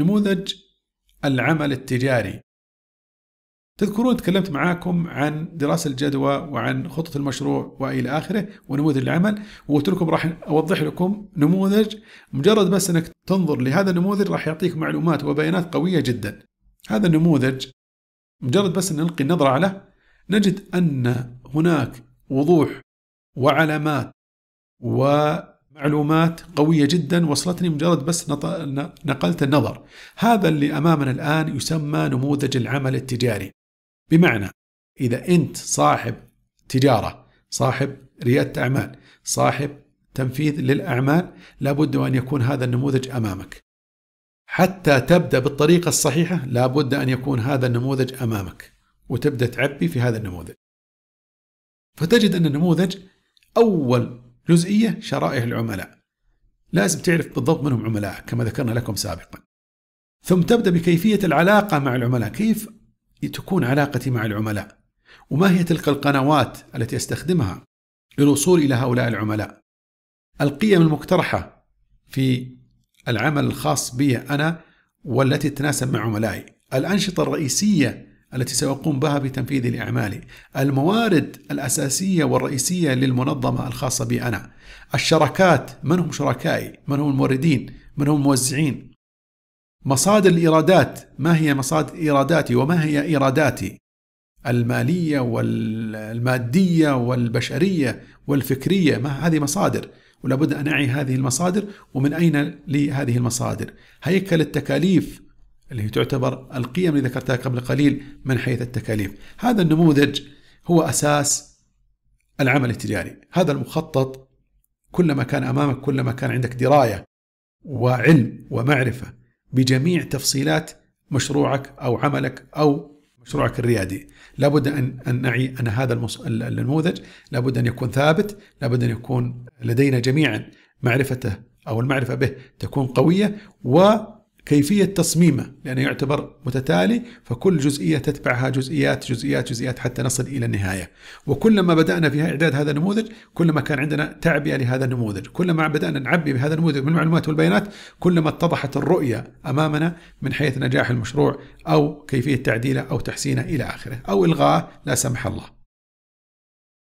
نموذج العمل التجاري تذكرون تكلمت معاكم عن دراسة الجدوى وعن خطة المشروع وإلى آخره ونموذج العمل وقلت لكم راح أوضح لكم نموذج مجرد بس أنك تنظر لهذا النموذج راح يعطيك معلومات وبيانات قوية جدا هذا النموذج مجرد بس أن نلقي النظرة عليه نجد أن هناك وضوح وعلامات و معلومات قوية جدا وصلتني مجرد بس نقلت النظر هذا اللي أمامنا الآن يسمى نموذج العمل التجاري بمعنى إذا أنت صاحب تجارة صاحب ريادة أعمال صاحب تنفيذ للأعمال لابد أن يكون هذا النموذج أمامك حتى تبدأ بالطريقة الصحيحة لابد أن يكون هذا النموذج أمامك وتبدأ تعبي في هذا النموذج فتجد أن النموذج أول جزئية شرائح العملاء لازم تعرف بالضبط منهم عملائك كما ذكرنا لكم سابقا ثم تبدأ بكيفية العلاقة مع العملاء كيف تكون علاقتي مع العملاء وما هي تلك القنوات التي أستخدمها للوصول إلى هؤلاء العملاء القيم المقترحة في العمل الخاص بي أنا والتي تتناسب مع عملائي الأنشطة الرئيسية التي سيقوم بها بتنفيذ الإعمال الموارد الأساسية والرئيسية للمنظمة الخاصة بي أنا الشراكات من هم شركائي من هم الموردين من هم الموزعين مصادر الإيرادات ما هي مصادر إيراداتي وما هي إيراداتي المالية والمادية والبشرية والفكرية ما هذه مصادر ولابد أن أعي هذه المصادر ومن أين لي هذه المصادر هيكل التكاليف اللي هي تعتبر القيم اللي ذكرتها قبل قليل من حيث التكاليف هذا النموذج هو أساس العمل التجاري هذا المخطط كلما كان أمامك كلما كان عندك دراية وعلم ومعرفة بجميع تفصيلات مشروعك أو عملك أو مشروعك الريادي لابد أن أن نعي أن هذا النموذج لابد أن يكون ثابت لابد أن يكون لدينا جميعا معرفته أو المعرفة به تكون قوية و كيفية تصميمه لأنه يعتبر متتالي فكل جزئية تتبعها جزئيات جزئيات جزئيات حتى نصل إلى النهاية وكلما بدأنا في إعداد هذا النموذج كلما كان عندنا تعبئة لهذا النموذج كلما بدأنا نعبي بهذا النموذج من المعلومات والبيانات كلما اتضحت الرؤية أمامنا من حيث نجاح المشروع أو كيفية تعديله أو تحسينه إلى آخره أو إلغائه لا سمح الله